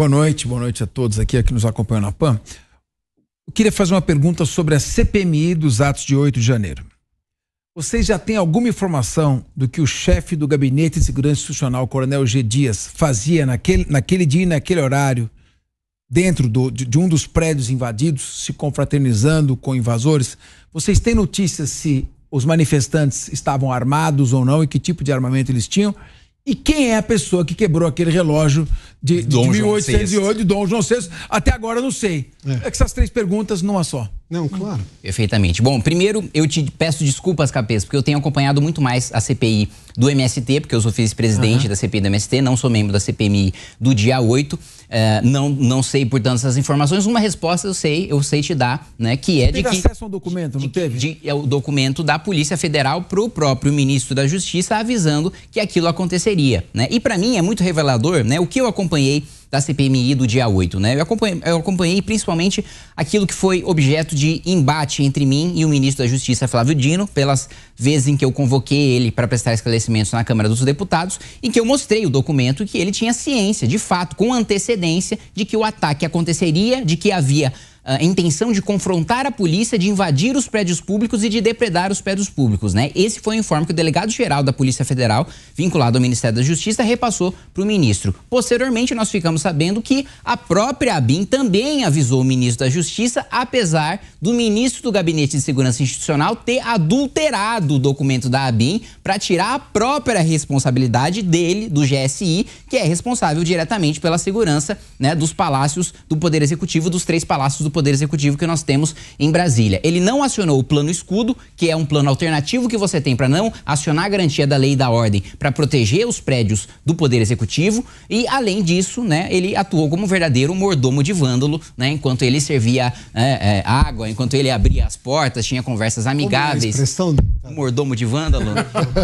Boa noite, boa noite a todos aqui, que nos acompanham na PAN. Eu queria fazer uma pergunta sobre a CPMI dos atos de 8 de janeiro. Vocês já têm alguma informação do que o chefe do Gabinete de Segurança Institucional, Coronel G. Dias, fazia naquele, naquele dia e naquele horário, dentro do, de, de, um dos prédios invadidos, se confraternizando com invasores? Vocês têm notícias se os manifestantes estavam armados ou não e que tipo de armamento eles tinham? E quem é a pessoa que quebrou aquele relógio de, de, 1808 de Dom João VI? Até agora não sei. É. é que essas três perguntas numa só. Não, claro. Perfeitamente. Bom, primeiro eu te peço desculpas, Capês, porque eu tenho acompanhado muito mais a CPI do MST, porque eu sou vice-presidente uhum. da CPI do MST, não sou membro da CPMI do dia 8. Uh, eh, não, não sei, portanto, essas informações. Uma resposta eu sei, eu sei te dar, né? Que é teve de que. acesso a um documento, não de, teve? De, é o documento da Polícia Federal para o próprio ministro da Justiça avisando que aquilo aconteceria, né? E para mim é muito revelador, né? O que eu acompanhei da CPMI do dia 8, né? Eu acompanhei, eu acompanhei principalmente aquilo que foi objeto de embate entre mim e o ministro da Justiça, Flávio Dino, pelas vezes em que eu convoquei ele para prestar esclarecimentos na Câmara dos Deputados, em que eu mostrei o documento que ele tinha ciência, de fato, com antecedência, de que o ataque aconteceria, de que havia a intenção de confrontar a polícia, de invadir os prédios públicos e de depredar os prédios públicos, né? Esse foi o informe que o delegado-geral da Polícia Federal, vinculado ao Ministério da Justiça, repassou para o ministro. Posteriormente, nós ficamos sabendo que a própria ABIN também avisou o ministro da Justiça, apesar do ministro do Gabinete de Segurança Institucional ter adulterado o documento da ABIN para tirar a própria responsabilidade dele, do GSI, que é responsável diretamente pela segurança né, dos palácios do Poder Executivo, dos três palácios do do Poder Executivo que nós temos em Brasília. Ele não acionou o plano escudo, que é um plano alternativo que você tem para não acionar a garantia da lei e da ordem para proteger os prédios do Poder Executivo. E, além disso, né, ele atuou como verdadeiro mordomo de vândalo, né, enquanto ele servia é, é, água, enquanto ele abria as portas, tinha conversas amigáveis. Como é a expressão Tá mordomo de vândalo.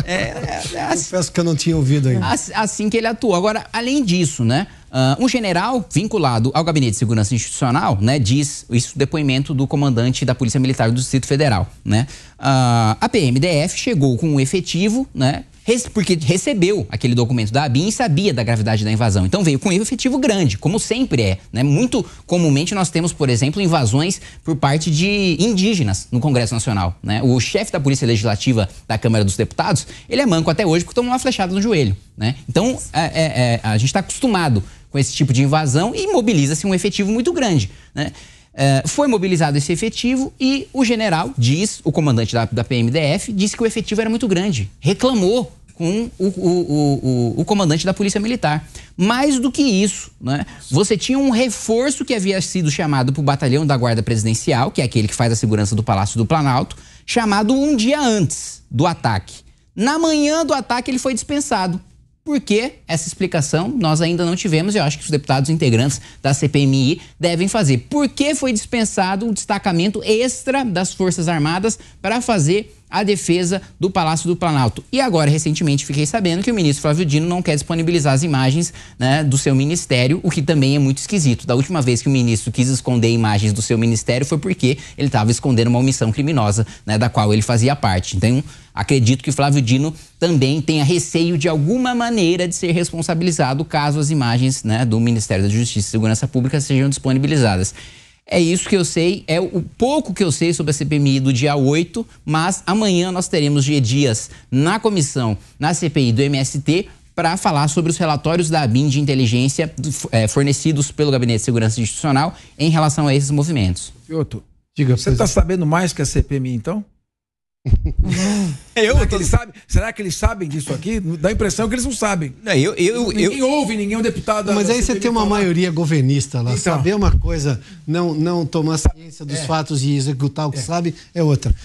É, é, é, assim, Confesso que eu não tinha ouvido ainda. Assim que ele atuou. Agora, além disso, né? Uh, um general vinculado ao Gabinete de Segurança Institucional, né, diz isso depoimento do comandante da Polícia Militar do Distrito Federal, né? Uh, a PMDF chegou com um efetivo, né, porque recebeu aquele documento da ABIN e sabia da gravidade da invasão. Então veio com erro efetivo grande, como sempre é. Né? Muito comumente nós temos, por exemplo, invasões por parte de indígenas no Congresso Nacional. Né? O chefe da Polícia Legislativa da Câmara dos Deputados, ele é manco até hoje porque tomou uma flechada no joelho. Né? Então é, é, é, a gente está acostumado com esse tipo de invasão e mobiliza-se um efetivo muito grande. Né? Eh, foi mobilizado esse efetivo e o general diz, o comandante da, da PMDF, disse que o efetivo era muito grande. Reclamou com o, o, o, o, comandante da Polícia Militar. Mais do que isso, né? Você tinha um reforço que havia sido chamado para o batalhão da Guarda Presidencial, que é aquele que faz a segurança do Palácio do Planalto, chamado um dia antes do ataque. Na manhã do ataque, ele foi dispensado porque essa explicação nós ainda não tivemos e eu acho que os deputados integrantes da CPMI devem fazer. Por que foi dispensado o destacamento extra das Forças Armadas para fazer a defesa do Palácio do Planalto. E agora, recentemente, fiquei sabendo que o ministro Flávio Dino não quer disponibilizar as imagens né, do seu ministério, o que também é muito esquisito. Da última vez que o ministro quis esconder imagens do seu ministério foi porque ele estava escondendo uma omissão criminosa né, da qual ele fazia parte. Então, acredito que Flávio Dino também tenha receio de alguma maneira de ser responsabilizado caso as imagens né, do Ministério da Justiça e Segurança Pública sejam disponibilizadas. É isso que eu sei, é o pouco que eu sei sobre a CPMI do dia 8, mas amanhã nós teremos G Dias na comissão, na CPI do MST, para falar sobre os relatórios da ABIN de inteligência é, fornecidos pelo Gabinete de Segurança Institucional em relação a esses movimentos. Fioto, diga. Você está sabendo mais que a CPMI, então? eu será, que eles sabem, será que eles sabem disso aqui? Dá a impressão que eles não sabem. Não, eu, eu, ninguém eu... ouve, ninguém é deputado. Mas aí você tem uma falar. maioria governista lá. Então. Saber uma coisa, não, não tomar ciência dos é. fatos e executar o que é. sabe, é outra.